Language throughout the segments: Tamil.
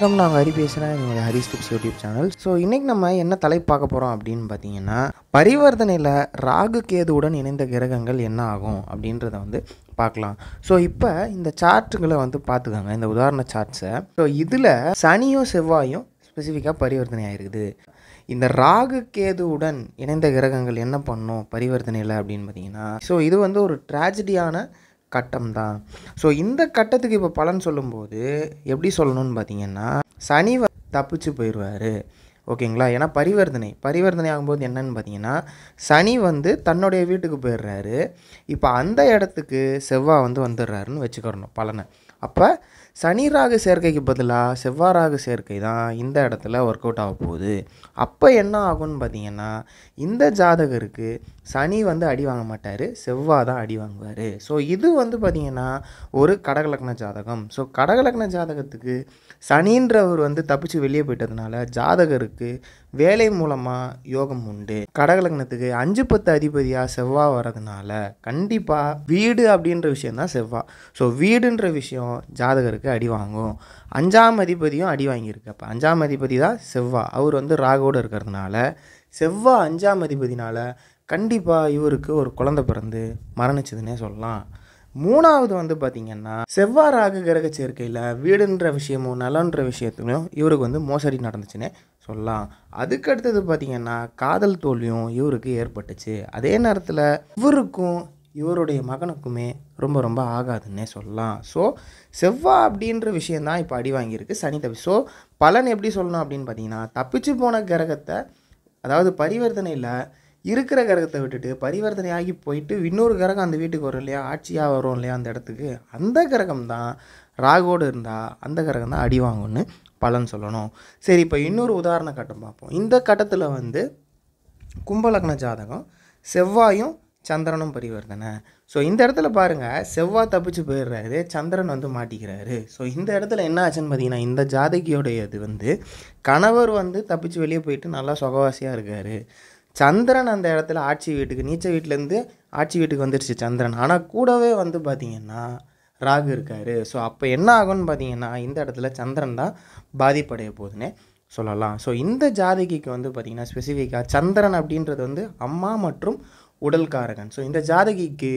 வணக்கம் நான் ஹரி பேசுகிறேன் என்னோட Hari tips YouTube channel so இன்றைக்கி நம்ம என்ன தலை பார்க்க போகிறோம் அப்படின்னு பார்த்தீங்கன்னா பரிவர்த்தனையில் ராகு கேதுவுடன் இணைந்த கிரகங்கள் என்ன ஆகும் அப்படின்றத வந்து பார்க்கலாம் ஸோ இப்போ இந்த சார்ட்டுகளை வந்து பார்த்துக்கோங்க இந்த உதாரண சார்ட்ஸை ஸோ இதில் சனியும் செவ்வாயும் ஸ்பெசிஃபிக்காக பரிவர்த்தனை ஆகிருக்குது இந்த ராகு கேதுவுடன் இணைந்த கிரகங்கள் என்ன பண்ணும் பரிவர்த்தனையில் அப்படின்னு பார்த்தீங்கன்னா ஸோ இது வந்து ஒரு ட்ராஜடியான கட்டம் தான் ஸோ இந்த கட்டத்துக்கு இப்போ பலன் சொல்லும்போது எப்படி சொல்லணும்னு பார்த்தீங்கன்னா சனி தப்பிச்சு போயிடுவார் ஓகேங்களா ஏன்னா பரிவர்த்தனை பரிவர்த்தனை ஆகும்போது என்னன்னு பார்த்தீங்கன்னா சனி வந்து தன்னுடைய வீட்டுக்கு போயிடுறாரு இப்போ அந்த இடத்துக்கு செவ்வாய் வந்து வந்துடுறாருன்னு வச்சுக்கிறணும் பலனை அப்போ சனி ராகு சேர்க்கைக்கு பதிலாக செவ்வாய் ராகு சேர்க்கை தான் இந்த இடத்துல ஒர்க் அவுட் ஆக போகுது அப்போ என்ன ஆகும்னு பார்த்தீங்கன்னா இந்த ஜாதகருக்கு சனி வந்து அடி வாங்க மாட்டார் செவ்வாய் தான் அடி வாங்குவார் ஸோ இது வந்து பார்த்திங்கன்னா ஒரு கடகலக்ன ஜாதகம் ஸோ கடகலக்ன ஜாதகத்துக்கு சனின்றவர் வந்து தப்பிச்சு வெளியே போயிட்டதுனால ஜாதகருக்கு வேலை மூலமாக யோகம் உண்டு கடகலக்னத்துக்கு அஞ்சு பத்து அதிபதியாக செவ்வாய் வர்றதுனால கண்டிப்பாக வீடு அப்படின்ற விஷயம் தான் செவ்வாய் ஸோ வீடுன்ற விஷயம் ஜாதகருக்கு அடி வாங்கும் அஞ்சாம் அதிபதியும் அடி வாங்கியிருக்கு அப்போ அஞ்சாம் அதிபதி தான் செவ்வாய் அவர் வந்து ராகோடு இருக்கிறதுனால செவ்வாய் அஞ்சாம் அதிபதினால் கண்டிப்பாக இவருக்கு ஒரு குழந்தை பிறந்து மரணிச்சதுன்னே சொல்லலாம் மூணாவது வந்து பார்த்திங்கன்னா செவ்வாய் ராகு கிரக சேர்க்கையில் வீடுன்ற விஷயமும் நலன்ற விஷயத்துலையும் இவருக்கு வந்து மோசடி நடந்துச்சுன்னு சொல்லலாம் அதுக்கு அடுத்தது பார்த்திங்கன்னா காதல் தோல்வியும் இவருக்கு ஏற்பட்டுச்சு அதே நேரத்தில் இவருக்கும் இவருடைய மகனுக்குமே ரொம்ப ரொம்ப ஆகாதுன்னே சொல்லலாம் ஸோ செவ்வாய் அப்படின்ற விஷயந்தான் இப்போ அடி வாங்கியிருக்கு சனி தப்பி ஸோ பலன் எப்படி சொல்லணும் அப்படின்னு பார்த்தீங்கன்னா தப்பிச்சு போன கிரகத்தை அதாவது பரிவர்த்தனையில் இருக்கிற கிரகத்தை விட்டுட்டு பரிவர்த்தனை ஆகி போயிட்டு இன்னொரு கிரகம் அந்த வீட்டுக்கு வரும் இல்லையா ஆட்சியாக வரும் இல்லையா அந்த இடத்துக்கு அந்த கிரகம் தான் ராகோடு இருந்தால் அந்த கிரகம் தான் அடி வாங்கும்னு பலன் சொல்லணும் சரி இப்போ இன்னொரு உதாரண கட்டம் பார்ப்போம் இந்த கட்டத்தில் வந்து கும்பலக்ன ஜாதகம் செவ்வாயும் சந்திரனும் பரிவர்த்தனை ஸோ இந்த இடத்துல பாருங்கள் செவ்வாய் தப்பிச்சு போயிடுறாரு சந்திரன் வந்து மாட்டிக்கிறாரு ஸோ இந்த இடத்துல என்ன ஆச்சுன்னு பார்த்தீங்கன்னா இந்த ஜாதகியோடைய இது வந்து கணவர் வந்து தப்பிச்சு வெளியே போயிட்டு நல்லா சுகவாசியாக இருக்கார் சந்திரன் அந்த இடத்துல ஆட்சி வீட்டுக்கு நீச்ச வீட்டிலேருந்து ஆட்சி வீட்டுக்கு வந்துடுச்சு சந்திரன் ஆனால் கூடவே வந்து பார்த்திங்கன்னா ராகு இருக்கார் ஸோ அப்போ என்ன ஆகும்னு பார்த்தீங்கன்னா இந்த இடத்துல சந்திரன் தான் பாதிப்படைய போகுதுன்னு சொல்லலாம் ஸோ இந்த ஜாதகிக்கு வந்து பார்த்திங்கன்னா ஸ்பெசிஃபிக்காக சந்திரன் அப்படின்றது வந்து அம்மா மற்றும் உடல்காரகன் ஸோ இந்த ஜாதகிக்கு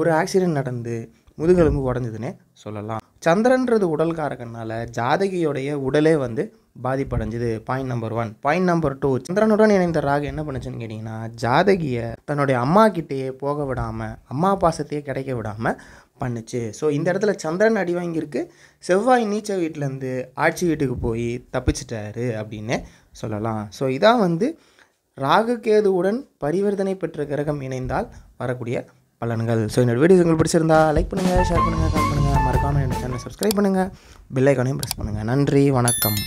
ஒரு ஆக்சிடென்ட் நடந்து முதுகெலும்பு உடஞ்சதுன்னே சொல்லலாம் சந்திரன்றது உடல் காரகனால ஜாதகியோடைய உடலே வந்து பாதிப்படைஞ்சது point number one point number two சந்திரனுடன் இணைந்த ராகு என்ன பண்ணுச்சுன்னு கேட்டிங்கன்னா ஜாதகியை தன்னுடைய அம்மா கிட்டேயே போக விடாமல் அம்மா பாசத்தையே கிடைக்க விடாமல் பண்ணுச்சு ஸோ இந்த இடத்துல சந்திரன் அடி வாங்கியிருக்கு செவ்வாய் நீச்ச வீட்டிலேருந்து ஆட்சி வீட்டுக்கு போய் தப்பிச்சிட்டாரு அப்படின்னு சொல்லலாம் ஸோ இதான் வந்து ராகு கேதுவுடன் பரிவர்த்தனை பெற்ற கிரகம் இணைந்தால் வரக்கூடிய பலன்கள் ஸோ என்னோட வீடியோஸ் உங்களுக்கு பிடிச்சிருந்தா லைக் பண்ணுங்கள் ஷேர் பண்ணுங்கள் கமெண்ட் பண்ணுங்கள் மறக்காமல் என்னோட சேனலை சப்ஸ்கிரைப் பண்ணுங்கள் பில்லைக்கானையும் ப்ரெஸ் பண்ணுங்கள் நன்றி வணக்கம்